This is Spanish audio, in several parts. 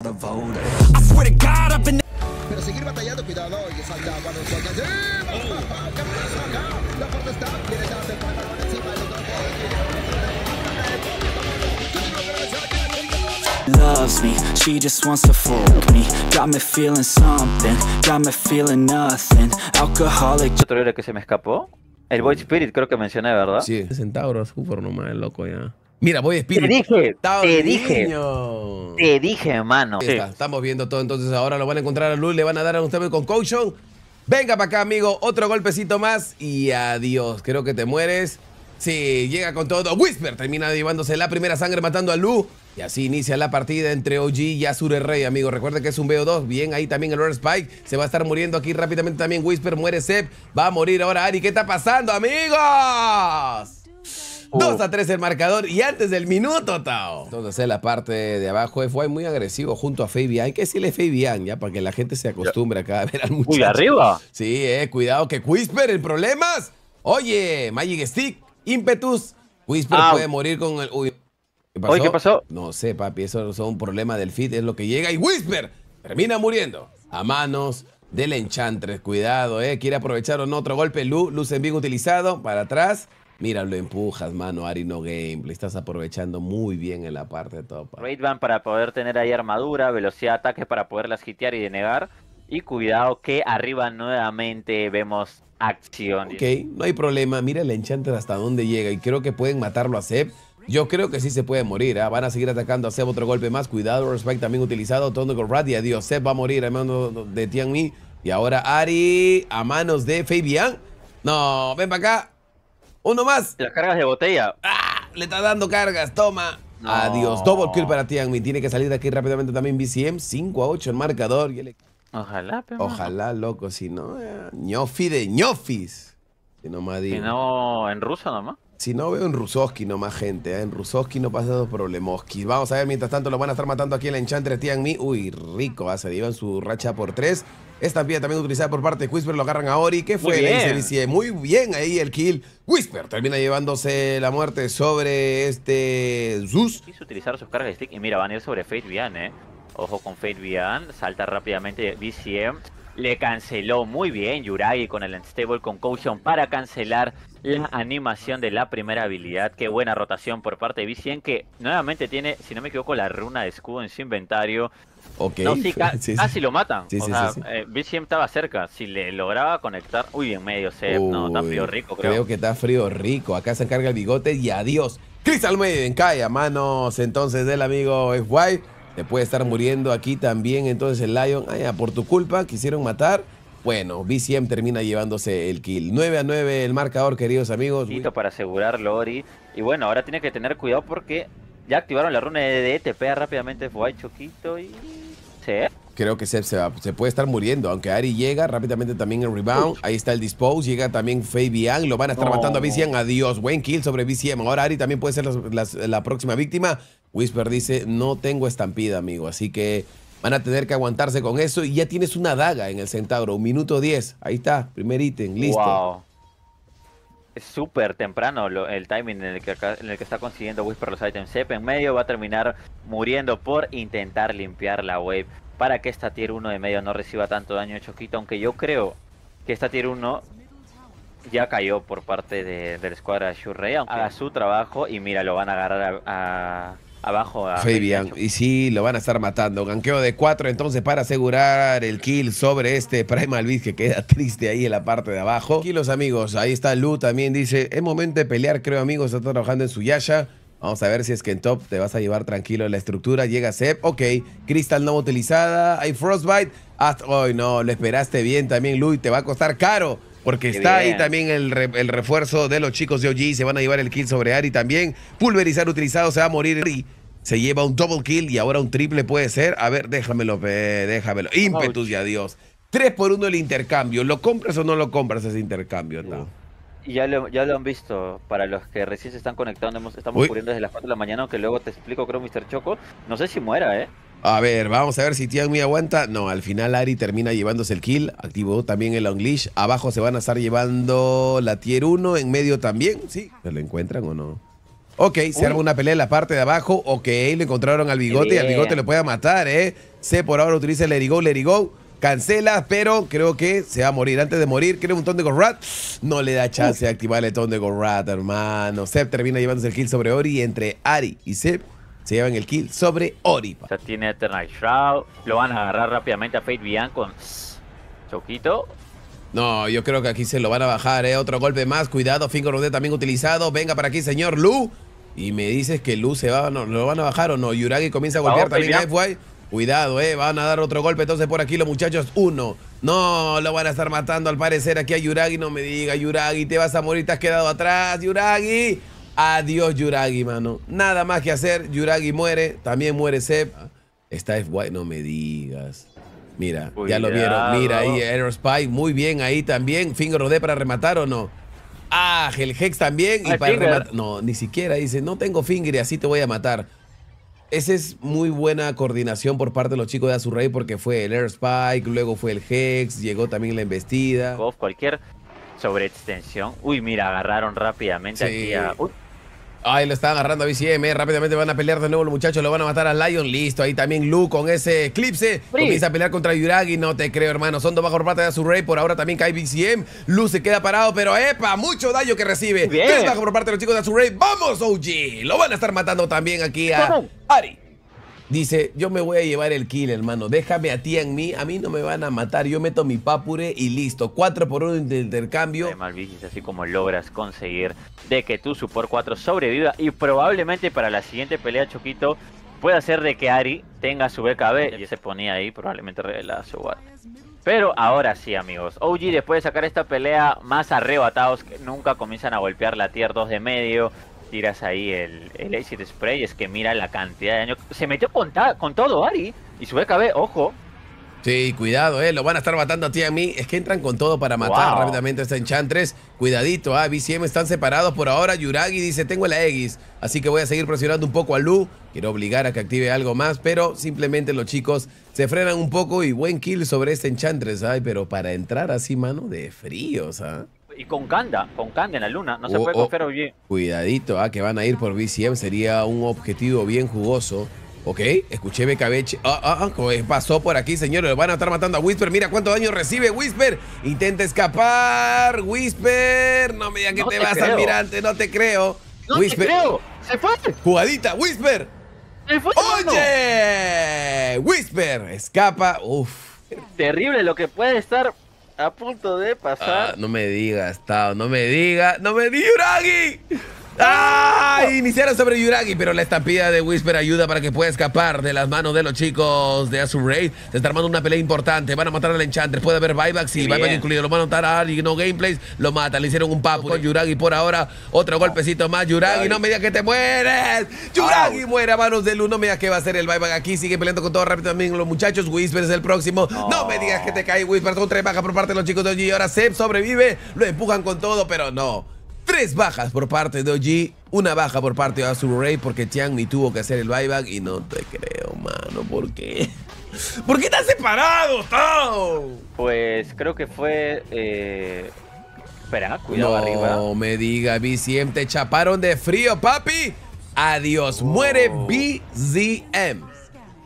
Pero seguir batallando, cuidado, y salta cuando salta. ¡Sí! acá! La puerta está, viene tarde, palma por encima, el otro Loves me, she just wants to fool me Got me feeling something, got me feeling nothing Alcoholic Otro era que se me escapó El Void Spirit creo que mencioné, ¿verdad? Sí, centauros, super nomás, el loco ya Mira, voy espíritu. Te dije, te dije, te dije, hermano. Estamos viendo todo, entonces ahora lo van a encontrar a Luz, le van a dar a un tema con Coachon. Venga para acá, amigo, otro golpecito más y adiós. Creo que te mueres. Sí, llega con todo. Whisper termina llevándose la primera sangre matando a Lu. Y así inicia la partida entre OG y Azure Rey, amigo. Recuerda que es un BO2. Bien, ahí también el Lord Spike. Se va a estar muriendo aquí rápidamente también. Whisper muere Sep Va a morir ahora Ari. ¿Qué está pasando, amigos? 2 a 3 el marcador y antes del minuto, Tao. Entonces la parte de abajo eh, fue muy agresivo junto a Fabian. Hay que decirle Fabian, ya, para que la gente se acostumbre acá a ver al muchacho. Uy, arriba. Sí, eh, cuidado que Whisper en problemas. Oye, Magic Stick, Impetus. Whisper ah. puede morir con el... ¿qué pasó? ¿qué No sé, papi, eso es un problema del fit, es lo que llega. Y Whisper termina muriendo a manos del Enchantress. Cuidado, eh. Quiere aprovechar un otro golpe. Lu, vivo utilizado para atrás. Mira, lo empujas, mano, Ari no game. Le estás aprovechando muy bien en la parte top. Ah. Raid van para poder tener ahí armadura, velocidad de ataque para poderlas hitear y denegar. Y cuidado que arriba nuevamente vemos acción. Ok, no hay problema. Mira el enchanter hasta dónde llega. Y creo que pueden matarlo a Seb. Yo creo que sí se puede morir, ¿ah? van a seguir atacando a Seb otro golpe más. Cuidado, Respect también utilizado. Tondo con y adiós. Seb va a morir a manos de Tianmi. Y ahora Ari a manos de Fabian. No, ven para acá. Uno más. Las cargas de botella. Ah, le está dando cargas. Toma. Adiós. Double kill para ti, Tianmi. Tiene que salir de aquí rápidamente también BCM. 5 a 8 en marcador. Ojalá, pero. Ojalá, loco. Si no, eh, ñofi de ñofis. Si no, Si no, en ruso nomás. Si no, veo en Rusoski más gente. ¿eh? En Rusoski no pasa dos problemoski. Vamos a ver, mientras tanto lo van a estar matando aquí el la Enchantress Tian Mi. Uy, rico, hace. ¿eh? se llevan su racha por tres. Esta pieza también utilizada por parte de Whisper, lo agarran a Ori. ¿Qué fue? Muy Muy bien ahí el kill. Whisper termina llevándose la muerte sobre este Zeus. Quiso utilizar sus cargas de stick y mira, van a ir sobre Fate Vian, ¿eh? Ojo con Fate Vian, salta rápidamente BCM. Le canceló muy bien Yuragi con el Unstable Caution para cancelar la animación de la primera habilidad, qué buena rotación por parte de Vicien, que nuevamente tiene, si no me equivoco, la runa de escudo en su inventario. Ah, si casi lo matan. Sí, eh, estaba cerca. Si le lograba conectar. Uy, en medio, se no, está frío rico, creo. Creo que está frío rico. Acá se encarga el bigote y adiós. Crystal Maiden cae a manos entonces del amigo FY. Te puede estar muriendo aquí también entonces el Lion. Ay, ah, por tu culpa quisieron matar. Bueno, BCM termina llevándose el kill. 9 a 9 el marcador, queridos amigos. para asegurarlo, Ori. Y bueno, ahora tiene que tener cuidado porque ya activaron la runa de ETP rápidamente Fuay Choquito y... Creo que Seb se, puede estar muriendo, aunque Ari llega rápidamente también el rebound. Ahí está el dispose, llega también Fabian, lo van a estar matando a BCM. Adiós, buen kill sobre BCM. Ahora Ari también puede ser la próxima víctima. Whisper dice, no tengo estampida, amigo, así que Van a tener que aguantarse con eso y ya tienes una daga en el centauro, un minuto 10. Ahí está, primer ítem, listo. Wow. Es súper temprano el timing en el, que, está consiguiendo Whisper los ítems. Sep en medio va a terminar muriendo por intentar limpiar la wave para que esta tier 1 de medio no reciba tanto daño de Choquito, aunque yo creo que esta tier 1 ya cayó por parte de, la escuadra de A su trabajo y mira, lo van a agarrar a abajo. A Fabian, y sí, lo van a estar matando. Ganqueo de cuatro entonces para asegurar el kill sobre este Primal Beast que queda triste ahí en la parte de abajo. Aquí los amigos, ahí está Lu también dice, es momento de pelear, creo amigos, está trabajando en su Yasha. Vamos a ver si es que en top te vas a llevar tranquilo la estructura. Llega Sep, ok. cristal no utilizada, hay Frostbite. ay no, lo esperaste bien también, Lu, y te va a costar caro porque está ahí también el, refuerzo de los chicos de OG, se van a llevar el kill sobre Ari también. Pulverizar utilizado, se va a morir Ari. Se lleva un double kill y ahora un triple puede ser. A ver, déjamelo, déjamelo. Ímpetus y adiós. Tres por uno el intercambio. ¿Lo compras o no lo compras ese intercambio? No. Ya lo, ya lo han visto, para los que recién se están conectando, estamos desde las 4 de la mañana, aunque luego te explico, creo, Mr. Choco. No sé si muera, ¿eh? A ver, vamos a ver si Tian aguanta. No, al final Ari termina llevándose el kill. Activó también el Unleash. Abajo se van a estar llevando la tier 1. En medio también. Sí, ¿se lo encuentran o no? Ok, se arma una pelea en la parte de abajo. Ok, le encontraron al bigote y al bigote le puede matar, ¿eh? Se por ahora utiliza el Erigo, Go, Cancela, pero creo que se va a morir. Antes de morir, quiere un montón de Gorrat. No le da chance a activar el ton de Gorrat, hermano. Seb termina llevándose el kill sobre Ori entre Ari y Seb se llevan el kill sobre Ori. Ya tiene Eternal Shroud. Lo van a agarrar rápidamente a Fate con Choquito. No, yo creo que aquí se lo van a bajar, ¿eh? Otro golpe más. Cuidado, Finger Rude también utilizado. Venga para aquí, señor Lu. Y me dices que Lu se va, no, ¿lo van a bajar o no? Yuragi comienza a golpear también a Cuidado, eh, van a dar otro golpe entonces por aquí los muchachos. Uno. No, lo van a estar matando al parecer aquí a Yuragi. No me diga, Yuragi, te vas a morir, te has quedado atrás, Yuragi. Adiós, Yuragi, mano. Nada más que hacer. Yuragi muere. También muere Seb. Está es No me digas. Mira, ya lo vieron. Mira ahí, Spike. Muy bien ahí también. Finger de para rematar o no. Ah, el Hex también. Y ah, para rematar. No, ni siquiera. Dice, no tengo Finger y así te voy a matar. Esa es muy buena coordinación por parte de los chicos de Azurrey porque fue el Air Spike, luego fue el Hex, llegó también la embestida. Cualquier sobreextensión. Uy, mira, agarraron rápidamente aquí a... Ahí lo están agarrando a BCM. Eh, rápidamente van a pelear de nuevo los muchachos. Lo van a matar a Lion. Listo. Ahí también Lu con ese eclipse. Comienza a pelear contra Yuragi. No te creo, hermano. Son dos bajo parte de Azuray, Por ahora también cae BCM. Lu se queda parado, pero ¡epa! Mucho daño que recibe. Es Tres bajo por parte de los chicos de Azuray, ¡Vamos, OG! Lo van a estar matando también aquí a Ari. Dice, yo me voy a llevar el kill, hermano. Déjame a ti en mí. A mí no me van a matar. Yo meto mi papure y listo. 4 por 1 de intercambio. Además, así como logras conseguir de que tu support 4 sobreviva. Y probablemente para la siguiente pelea, chuquito pueda ser de que Ari tenga su BKB. Y se ponía ahí, probablemente revelada su guard. Pero ahora sí, amigos. OG después de sacar esta pelea más arrebatados que nunca comienzan a golpear la tier 2 de medio tiras ahí el, el Acid Spray, es que mira la cantidad de daño. Se metió con, con todo, Ari. Y su BKB, ojo. Sí, cuidado, eh. Lo van a estar matando a ti a mí. Es que entran con todo para matar rápidamente a este Enchantress. Cuidadito, ah. BCM están separados por ahora. Yuragi dice, tengo la X. Así que voy a seguir presionando un poco a Lu. Quiero obligar a que active algo más. Pero simplemente los chicos se frenan un poco. Y buen kill sobre este Enchantress. Ay, pero para entrar así, mano, de frío, ah y con Kanda, con Kanda en la luna, no se oh, puede oh. coger Cuidadito, ah, que van a ir por BCM, sería un objetivo bien jugoso. Ok, escuché Becabeche. Ah, ah, ah pasó por aquí, señores. Lo van a estar matando a Whisper. Mira cuánto daño recibe Whisper. Intenta escapar, Whisper. No me digas que te, vas, creo. almirante. No te creo. No te creo. Se fue. Jugadita, Whisper. Se fue. Oye, Whisper. Escapa. Uf. Terrible lo que puede estar a punto de pasar. Ah, no me digas, Tao, no me digas, no me digas, Uragi. ¡Ah! Iniciaron sobre Yuragi, pero la estampida de Whisper ayuda para que pueda escapar de las manos de los chicos de Azure Raid. Se está armando una pelea importante. Van a matar al Enchanter. Puede haber buybacks y sí, incluido. Lo van a matar a Ari, no gameplays. Lo matan. Le hicieron un papo con Yuragi por ahora. Otro ah. golpecito más. Yuragi, no me digas que te mueres. Yuragi muera muere a manos de Luz. No me digas que va a ser el buyback aquí. Sigue peleando con todo rápido también los muchachos. Whisper es el próximo. No, me digas que te cae Whisper. Son tres bajas por parte de los chicos de OG. Ahora Seb sobrevive. Lo empujan con todo, pero no. Tres bajas por parte de OG, una baja por parte de Azul Ray porque Tian ni tuvo que hacer el buyback y no te creo, mano, ¿por qué? ¿Por qué estás separado, Tao? Pues creo que fue... Eh, espera, cuidado arriba. No me diga, BCM, te chaparon de frío, papi. Adiós, muere oh. BCM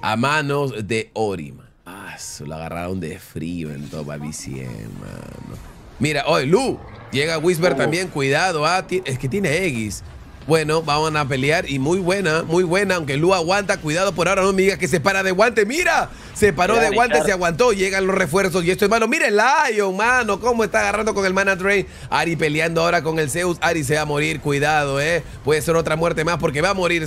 a manos de Orima. Ah, se lo agarraron de frío en topa BCM, mano. Mira, hoy, Lu, Llega Whisper también, cuidado, ah, es que tiene X. Bueno, vamos a pelear y muy buena, muy buena, aunque Lu aguanta, cuidado por ahora, no me digas que se para de guante, mira, se paró de guante, se aguantó, llegan los refuerzos y esto, hermano, mire el Lion, mano, cómo está agarrando con el Mana Drain, Ari peleando ahora con el Zeus, Ari se va a morir, cuidado, eh, puede ser otra muerte más porque va a morir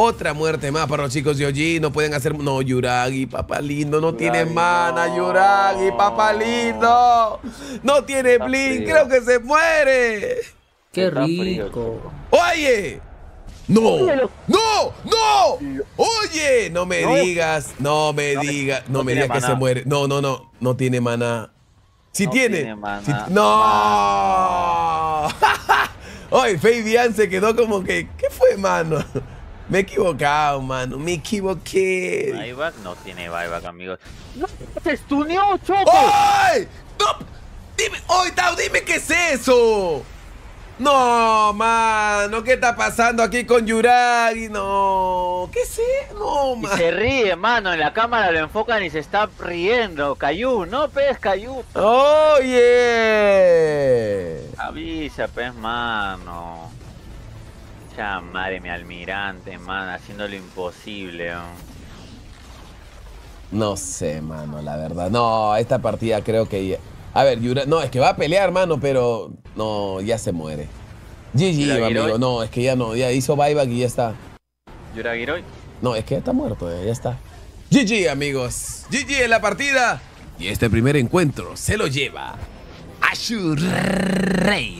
otra muerte más para los chicos de OG. No pueden hacer. No, Yuragi, papá lindo. No tiene mana, Yuragi, papá lindo. No tiene blink. Creo que se muere. Qué rico. Oye. No, no, no. Oye, no me digas, no me digas, no, me digas que se muere. No, no, no, no tiene mana. Si tiene. tiene no. Oye, Fabian se quedó como que, ¿qué fue, mano? Me he equivocado, mano. Me equivoqué. no tiene buyback, amigos. ¡No! ¡Se estuneó, Choco! ¡Ay! ¡No! Dime, ¡Oy, Tao, dime qué es eso! No, mano, ¿qué está pasando aquí con Yuragi? No, ¿qué sé? No, mano. Se ríe, mano, en la cámara lo enfocan y se está riendo. Cayú, no pez, Cayú. Oye. Oh, yeah. Avisa, pez, pues, mano. Ya, madre, mi almirante, man, haciéndolo lo imposible. No sé, mano, la verdad. No, esta partida creo que... A ver, No, es que va a pelear, mano, pero... No, ya se muere. GG, amigo. No, es que ya no. Ya hizo buyback y ya está. ¿Yuragiroi? No, es que ya está muerto, eh, ya está. GG, amigos. GG en la partida. Y este primer encuentro se lo lleva Rey.